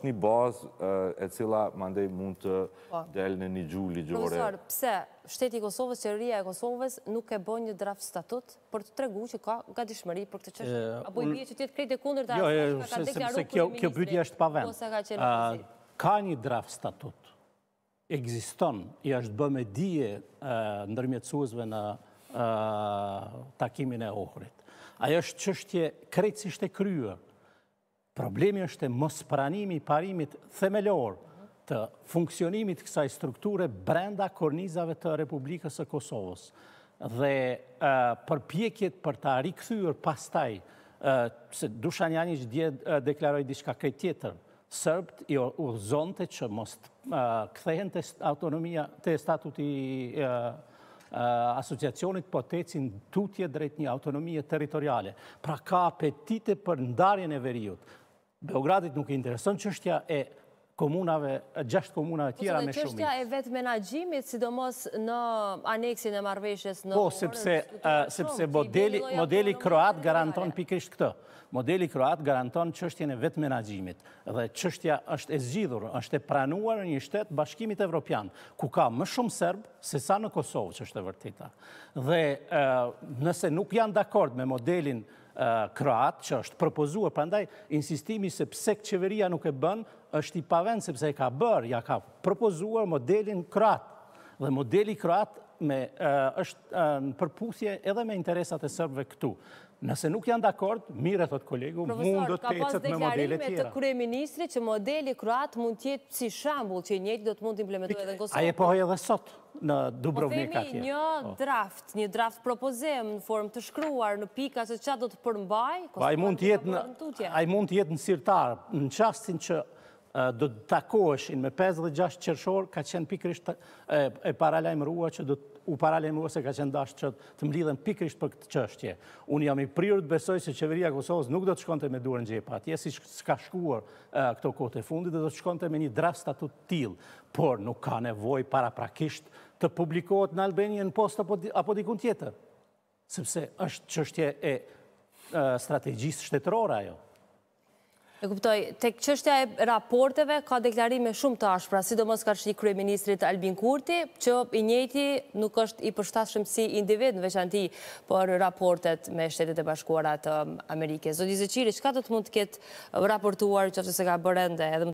është një bazë eh, e cila mandej mund të po. delë në një gjullë i gjore. Profesor, pse shteti i Kosovës, qërëria e Kosovës nuk e bën një draft statut për të tregu që ka ga dishmëri për këtë qështë? Eh, Apo i bje që tjetë krejt e kunder të arështë? Jo, jo, se kjo bytja është pa vend. Ah, ka një draft statut, egziston, i është bë me dje eh, nërmjecuzve në takimin e ohërit. Ajo është qështje krejtësisht e kryër, Problemi është e mos pranimi parimit themelor të funksionimit kësaj strukture brenda kornizave të Republikës e Kosovës dhe përpjekjet për ta rikëthyër pastaj, se Dushan Janic dje deklaroj diçka këtë tjetër, sërbët i urzonte që mos këthehen të autonomia të statuti asociacionit po tecin tutje drejt një autonomie teritoriale. Pra ka apetite për ndarjen e veriut, Beogradit nuk i intereson qështja e komunave, gjashtë komunave tjera me shumit. Po, qështja e vetë menagjimit, sidomos në aneksin e marveshjes në... Po, sepse modeli kroat garanton pikrisht këtë. Modeli kroat garanton qështja e vetë menagjimit. Dhe qështja është e zgjidhur, është e pranuar një shtetë bashkimit evropian, ku ka më shumë serbë, se sa në Kosovë që është e vërtita. Dhe nëse nuk janë dakord me modelin kratë, që është propozuar, përndaj insistimi se pse qeveria nuk e bën, është i pavend sepse e ka bërë, ja ka propozuar modelin kratë, Dhe modeli kratë me, është në përpusje edhe me interesat e sërbëve këtu. Nëse nuk janë dakord, mire, thot kolegu, mund do të pecët me modele tjera. Profesor, ka pas deklarime të kre ministri që modeli kruat mund tjetë si shambull që njëtë do të mund të implementu edhe në Kosovë. Aje po edhe sot në Dubrovnik po atje. Po një draft, një draft propozem në form të shkruar në pika se qa do të përmbaj. Po, Aje mund të jetë në sirtar, në qastin që do të takoheshin me 56 qërshor, ka qenë pikrisht e paralajmërua që do të u paralemua se ka qenë dashë që të mlidhen pikrisht për këtë qështje. Unë jam i prirë të besoj se qeveria Kosovës nuk do të shkonte me durën gjepa. Atje si s'ka shkuar këto kote e fundit dhe do të shkonte me një draft statut tilë, por nuk ka nevoj para prakisht të publikohet në në post apo dikun tjetër. Sëpse është qështje e strategjisë shtetërora jo. E kuptoj, tek qështja e raporteve ka deklarime shumë të ashpra, sidomos ka qështi kryeministrit Albin Kurti, që i njëti nuk është i përshtashëm si individ në veçanti për raportet me shtetet e bashkuarat Amerike. Zodizë Qiri, që ka të të mund të ketë raportuar që se ka bërende edhe